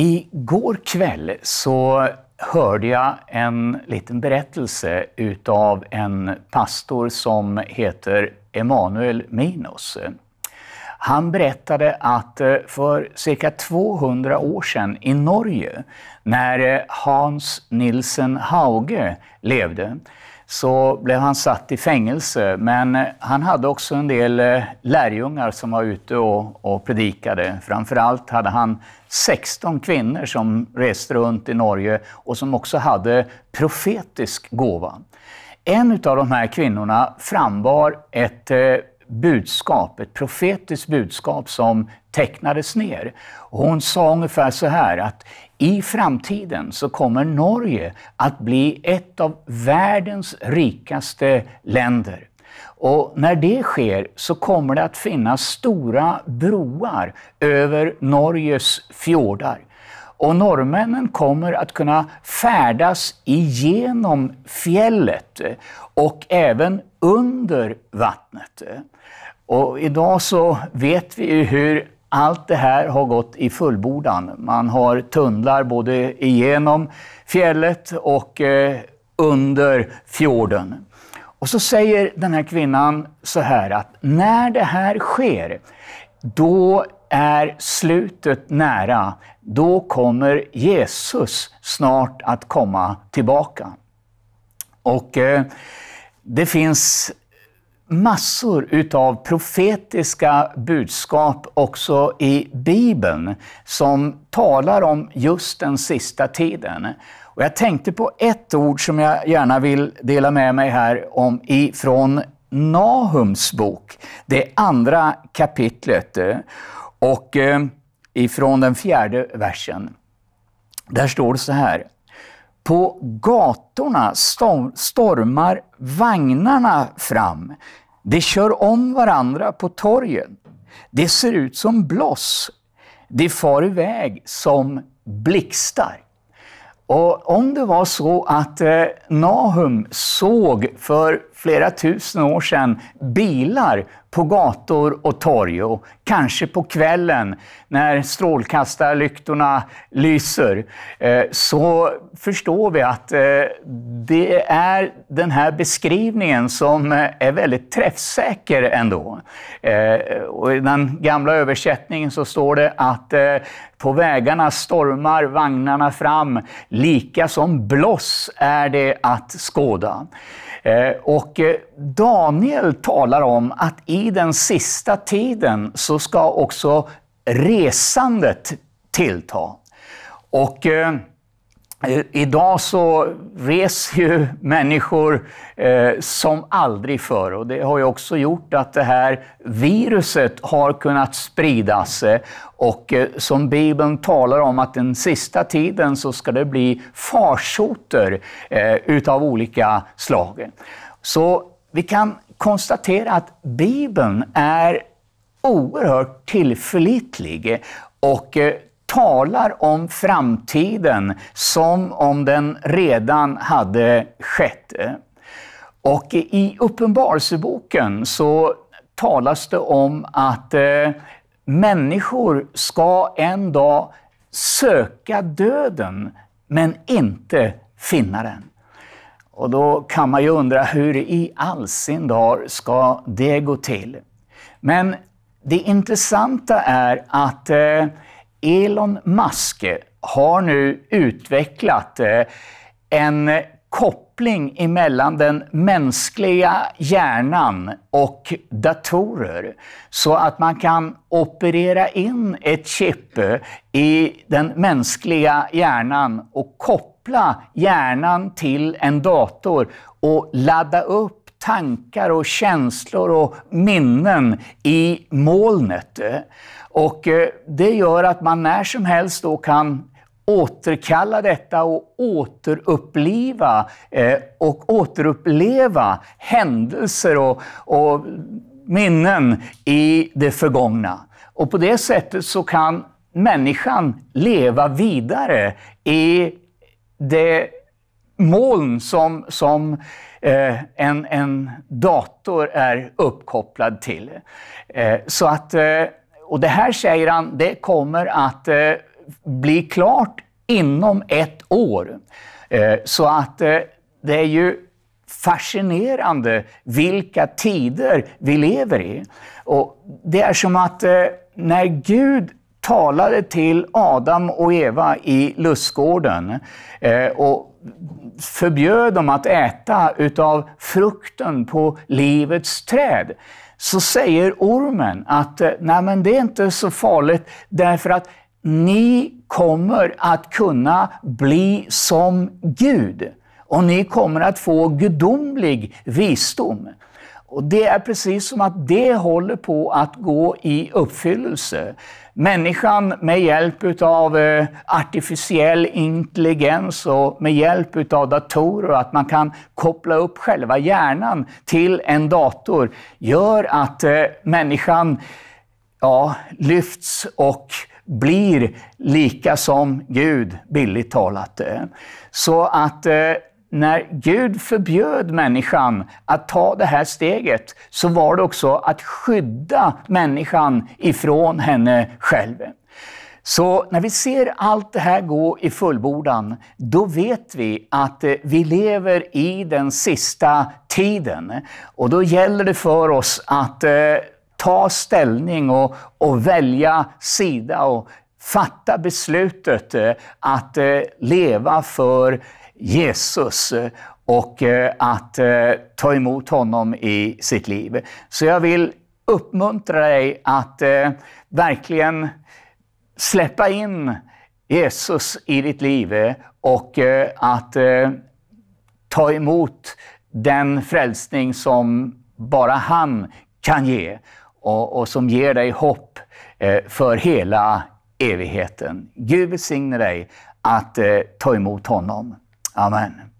Igår kväll så hörde jag en liten berättelse utav en pastor som heter Emanuel Minos. Han berättade att eh, för cirka 200 år sedan i Norge, när eh, Hans Nilsen Hauge levde, så blev han satt i fängelse. Men eh, han hade också en del eh, lärjungar som var ute och, och predikade. Framförallt hade han 16 kvinnor som reste runt i Norge och som också hade profetisk gåva. En av de här kvinnorna frambar ett eh, budskap, ett profetiskt budskap som tecknades ner. hon sa ungefär så här att i framtiden så kommer Norge att bli ett av världens rikaste länder. Och när det sker så kommer det att finnas stora broar över Norges fjordar. Och norrmännen kommer att kunna färdas igenom fjället och även under vattnet. Och idag så vet vi hur allt det här har gått i fullbordan. Man har tunnlar både igenom fjället och eh, under fjorden. Och så säger den här kvinnan så här att när det här sker, då är slutet nära. Då kommer Jesus snart att komma tillbaka. Och eh, det finns massor utav profetiska budskap också i Bibeln som talar om just den sista tiden. Och jag tänkte på ett ord som jag gärna vill dela med mig här om ifrån Nahums bok, det andra kapitlet. Och eh, ifrån den fjärde versen, där står det så här. På gatorna stormar vagnarna fram. De kör om varandra på torgen. Det ser ut som bloss. De far iväg som blixtar. Och om det var så att eh, Nahum såg för flera tusen år sedan bilar på gator och torg och kanske på kvällen när strålkastarlyktorna lyser eh, så förstår vi att eh, det är den här beskrivningen som eh, är väldigt träffsäker ändå. I den gamla översättningen så står det att på vägarna stormar vagnarna fram, lika som blås är det att skåda. Och och eh, Daniel talar om att i den sista tiden så ska också resandet tillta. Och eh, eh, Idag så reser ju människor eh, som aldrig förr och det har ju också gjort att det här viruset har kunnat spridas. Och eh, som Bibeln talar om att den sista tiden så ska det bli farsoter eh, utav olika slag. Så vi kan konstatera att Bibeln är oerhört tillförlitlig och eh, talar om framtiden som om den redan hade skett. Och i Uppenbarelseboken så talas det om att eh, människor ska en dag söka döden, men inte finna den. Och då kan man ju undra hur i all sin dar ska det gå till? Men det intressanta är att eh, Elon Musk har nu utvecklat eh, en koppling emellan den mänskliga hjärnan och datorer så att man kan operera in ett chip i den mänskliga hjärnan och koppla hjärnan till en dator och ladda upp tankar och känslor och minnen i molnet. Och eh, det gör att man när som helst då kan återkalla detta och återuppliva eh, och återuppleva händelser och, och minnen i det förgångna. Och på det sättet så kan människan leva vidare i det moln som, som eh, en, en dator är uppkopplad till. Eh, så att, eh, och det här säger han, det kommer att eh, bli klart inom ett år. Eh, så att eh, det är ju fascinerande vilka tider vi lever i. Och det är som att eh, när Gud talade till Adam och Eva i lustgården och förbjöd dem att äta utav frukten på livets träd, så säger ormen att Nej, men det är inte så farligt därför att ni kommer att kunna bli som Gud och ni kommer att få gudomlig visdom. Och Det är precis som att det håller på att gå i uppfyllelse. Människan med hjälp av eh, artificiell intelligens och med hjälp av datorer, att man kan koppla upp själva hjärnan till en dator, gör att eh, människan ja, lyfts och blir lika som Gud, billigt talat. Eh, så att eh, när Gud förbjöd människan att ta det här steget, så var det också att skydda människan ifrån henne själv. Så när vi ser allt det här gå i fullbordan, då vet vi att eh, vi lever i den sista tiden. Och då gäller det för oss att ta ställning och, och välja sida och fatta beslutet eh, att eh, leva för Jesus eh, och att ta emot honom i sitt liv. Så jag vill uppmuntra dig att verkligen släppa in Jesus i ditt liv och att ta emot den frälsning som bara han kan ge och, och som ger dig hopp eh, för hela evigheten. Gud välsigne dig att eh, ta emot honom. Amen.